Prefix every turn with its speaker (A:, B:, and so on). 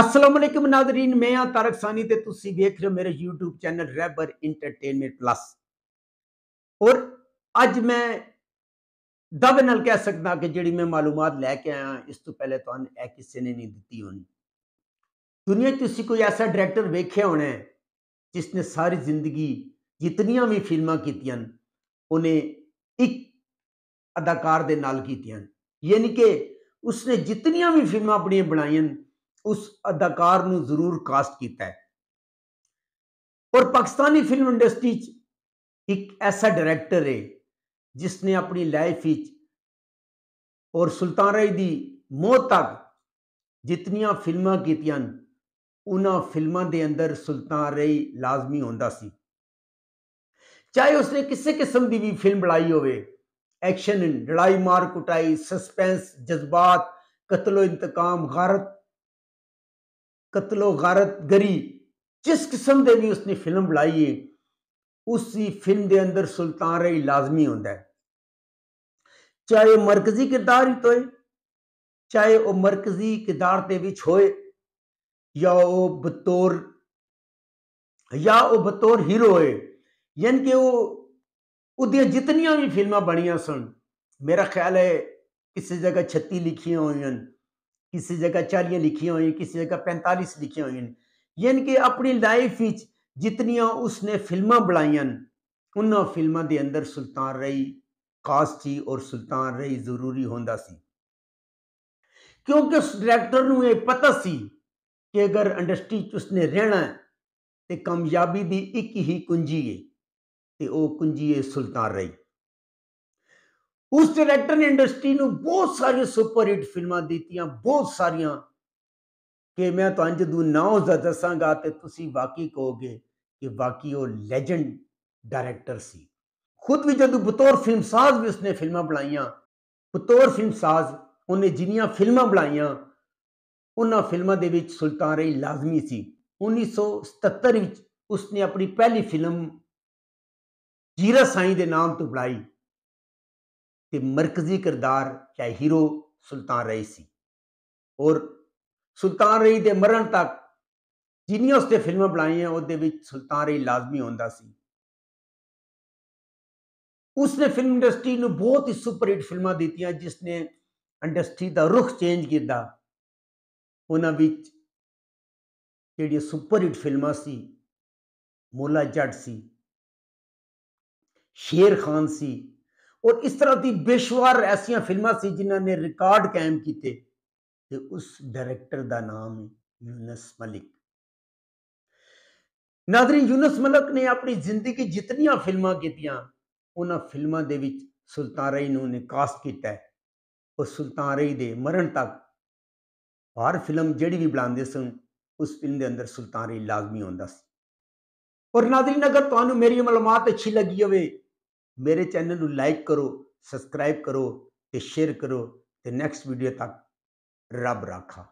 A: Aslam Nadreen मैं हाँ तारक सानी तो तुम वेख रहे हो मेरे यूट्यूब चैनल रैबर इंटरटेनमेंट प्लस और अज मैं दब न कह सकता कि जी मैं मालूम लैके आया इस तो पहले तो किसी ने नहीं दी होनी दुनिया तुम कोई ऐसा डायरैक्टर वेख्या होना है जिसने सारी जिंदगी जितनिया भी फिल्म कीतिया उन्हें एक अदाकार के नाल कीतिया यानी कि उसने जितनिया भी फिल्म अपन बनाई उस अदाकार जरूर कास्ट किया है और पाकिस्तानी फिल्म इंडस्ट्री एक ऐसा डायरेक्टर है जिसने अपनी लाइफ और सुल्तान रही की मौत तक जितनिया फिल्म उन्होंने फिल्मों के अंदर सुल्तान रही लाजमी होंगे चाहे उसने किसी किस्म की भी फिल्म बनाई होशन लड़ाई मार कुटाई सस्पेंस जज्बात कतलो इंतकाम गारत कतलो गारत गरी जिस किस्म के भी उसने फिल्म बनाई है उसी फिल्म के अंदर सुल्तान रही लाजमी होंगे चाहे मरकजी किरदार ही तो है चाहे वह मरकजी किरदार के बिच हो या बतौर या वह बतौर हीरो होए यानी कि वो उद्दिया जितनिया भी फिल्म बनिया सन मेरा ख्याल है किसी जगह छत्ती लिखी हुई किसी जगह चालिया लिखी हुई किसी जगह पैंतालीस लिखी हुई यानी कि अपनी लाइफ विच जितनिया उसने फिल्म बनाई उन्होंने फिल्मों के अंदर सुल्तान रही खास थी और सुल्तान रही जरूरी होंदा सी क्योंकि उस डायरेक्टर ਨੂੰ पता ਪਤਾ ਸੀ ਕਿ ਅਗਰ ਇੰਡਸਟਰੀ 'ਚ ਉਸਨੇ ਰਹਿਣਾ ਤੇ ਕਾਮਯਾਬੀ ਦੀ ਇੱਕ ਹੀ ਕੁੰਜੀ ਹੈ ਤੇ ਉਹ ਕੁੰਜੀ ਹੈ ਸੁਲਤਾਨ ਉਸ ਡਾਇਰੈਕਟਰ ਨੇ ਇੰਡਸਟਰੀ ਨੂੰ ਬਹੁਤ ਸਾਰੀਆਂ ਸੁਪਰ ਹਿੱਟ ਫਿਲਮਾਂ ਦਿੱਤੀਆਂ ਬਹੁਤ ਸਾਰੀਆਂ ਕਿ ਮੈਂ ਤੁਹਾਨੂੰ ਜਦੋਂ ਨਾਮ ਦਾ ਦੱਸਾਂਗਾ ਤੇ ਤੁਸੀਂ ਵਾਕੀ ਕਹੋਗੇ ਕਿ ਵਾਕੀ ਉਹ ਲੈਜੈਂਡ ਡਾਇਰੈਕਟਰ ਸੀ ਖੁਦ ਵੀ ਜਦੋਂ ਬਤੌਰ ਫਿਲਮ ਸਾਜ਼ ਵੀ ਉਸਨੇ ਫਿਲਮਾਂ ਬਣਾਈਆਂ ਬਤੌਰ ਫਿਲਮ ਸਾਜ਼ ਉਹਨੇ ਜਿੰਨੀਆਂ ਫਿਲਮਾਂ ਬਣਾਈਆਂ ਉਹਨਾਂ ਫਿਲਮਾਂ ਦੇ ਵਿੱਚ ਸੁਲਤਾਨ ਰਹੀ ਲਾਜ਼ਮੀ ਸੀ 1977 ਵਿੱਚ ਉਸਨੇ ਆਪਣੀ ਪਹਿਲੀ ਫਿਲਮ ਜੀਰਾ ਸਾਈਂ ਦੇ ਨਾਮ ਤੋਂ ਬਣਾਈ ਤੇ ਮਰਕਜ਼ੀ ਕਿਰਦਾਰ ਚਾਹੇ ਹੀਰੋ ਸੁਲਤਾਨ ਰਹੀ ਸੀ ਔਰ ਸੁਲਤਾਨ ਰਹੀ ਦੇ ਮਰਨ ਤੱਕ ਜਿੰਨੀਆਂ ਉਸਤੇ ਫਿਲਮਾਂ ਬਣਾਈਆਂ ਉਹਦੇ ਵਿੱਚ ਸੁਲਤਾਨ ਰਹੀ ਲਾਜ਼ਮੀ ਹੁੰਦਾ ਸੀ ਉਸਨੇ ਫਿਲਮ ਇੰਡਸਟਰੀ ਨੂੰ ਬਹੁਤ ਹੀ ਸੁਪਰ ਹਿੱਟ ਫਿਲਮਾਂ ਦਿੱਤੀਆਂ ਜਿਸ ਨੇ ਇੰਡਸਟਰੀ ਦਾ ਰੁਖ ਚੇਂਜ ਕੀਤਾ ਉਹਨਾਂ ਵਿੱਚ ਜਿਹੜੀਆਂ ਸੁਪਰ ਹਿੱਟ ਫਿਲਮਾਂ ਸੀ ਮੋਲਾ ਜੱਟ ਸੀ ਸ਼ੇਰ ਖਾਨ ਸੀ ਔਰ ਇਸ ਤਰ੍ਹਾਂ ਦੀ ਬੇਸ਼ਵਾਰ ਐਸੀਆਂ ਫਿਲਮਾਂ ਸੀ ਜਿਨ੍ਹਾਂ ਨੇ ਰਿਕਾਰਡ ਕਾਇਮ ਕੀਤੇ ਤੇ ਉਸ ਡਾਇਰੈਕਟਰ ਦਾ ਨਾਮ ਯੂਨਸ ਮਲਿਕ ਨਾਜ਼ਰੀਨ ਯੂਨਸ ਮਲਿਕ ਨੇ ਆਪਣੀ ਜ਼ਿੰਦਗੀ ਜਿਤਨੀਆਂ ਫਿਲਮਾਂ ਕੀਤੀਆਂ ਉਹਨਾਂ ਫਿਲਮਾਂ ਦੇ ਵਿੱਚ ਸੁਲਤਾਨ ਰਈ ਨੂੰ ਕਾਸਟ ਕੀਤਾ ਹੈ ਉਹ ਸੁਲਤਾਨ ਰਈ ਦੇ ਮਰਨ ਤੱਕ ਹਰ ਫਿਲਮ ਜਿਹੜੀ ਵੀ ਬਣਾਉਂਦੇ ਸਨ ਉਸ ਫਿਲਮ ਦੇ ਅੰਦਰ ਸੁਲਤਾਨ ਰਈ ਲਾਜ਼ਮੀ ਹੁੰਦਾ ਸੀ ਔਰ ਨਾਜ਼ਰੀਨ ਅਗਰ ਤੁਹਾਨੂੰ ਮੇਰੀ ਮਲਮਾਤ ਅੱਛੀ ਲੱਗੀ ਹੋਵੇ मेरे चैनल को लाइक करो सबसक्राइब करो तो शेयर करो तो नैक्सट वीडियो तक रब राखा